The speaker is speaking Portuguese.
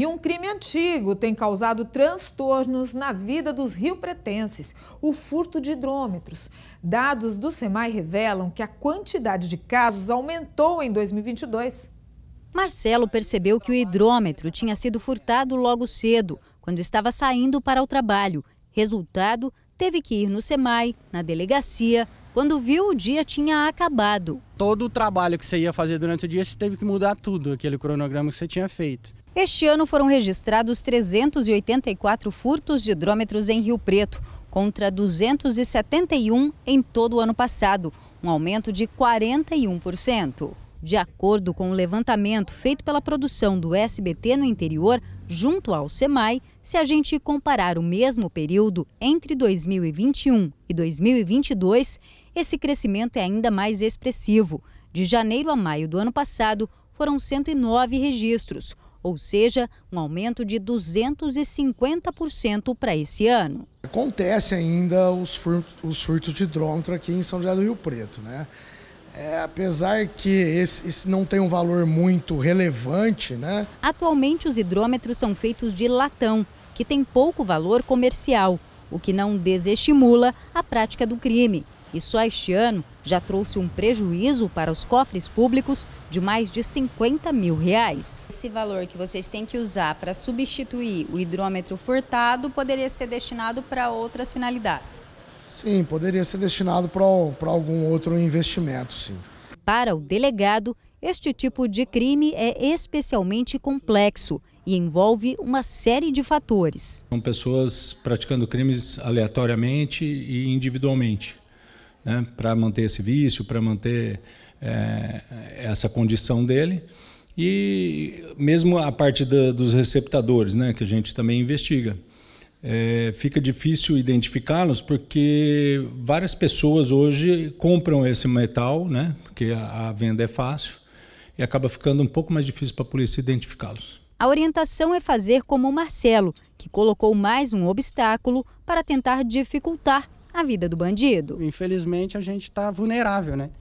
E um crime antigo tem causado transtornos na vida dos riopretenses, o furto de hidrômetros. Dados do SEMAI revelam que a quantidade de casos aumentou em 2022. Marcelo percebeu que o hidrômetro tinha sido furtado logo cedo, quando estava saindo para o trabalho. Resultado, teve que ir no SEMAI, na delegacia, quando viu o dia tinha acabado todo o trabalho que você ia fazer durante o dia, você teve que mudar tudo, aquele cronograma que você tinha feito. Este ano foram registrados 384 furtos de hidrômetros em Rio Preto, contra 271 em todo o ano passado, um aumento de 41%. De acordo com o levantamento feito pela produção do SBT no interior, junto ao SEMAI, se a gente comparar o mesmo período entre 2021 e 2022, esse crescimento é ainda mais expressivo. De janeiro a maio do ano passado, foram 109 registros, ou seja, um aumento de 250% para esse ano. Acontece ainda os furtos, os furtos de drone aqui em São José do Rio Preto, né? É, apesar que esse, esse, não tem um valor muito relevante, né? Atualmente os hidrômetros são feitos de latão, que tem pouco valor comercial, o que não desestimula a prática do crime. E só este ano já trouxe um prejuízo para os cofres públicos de mais de 50 mil reais. Esse valor que vocês têm que usar para substituir o hidrômetro furtado poderia ser destinado para outras finalidades. Sim, poderia ser destinado para algum outro investimento, sim. Para o delegado, este tipo de crime é especialmente complexo e envolve uma série de fatores. São pessoas praticando crimes aleatoriamente e individualmente, né, para manter esse vício, para manter é, essa condição dele. E mesmo a parte da, dos receptadores, né, que a gente também investiga é, fica difícil identificá-los porque várias pessoas hoje compram esse metal, né? Porque a, a venda é fácil e acaba ficando um pouco mais difícil para a polícia identificá-los. A orientação é fazer como o Marcelo, que colocou mais um obstáculo para tentar dificultar a vida do bandido. Infelizmente, a gente está vulnerável, né?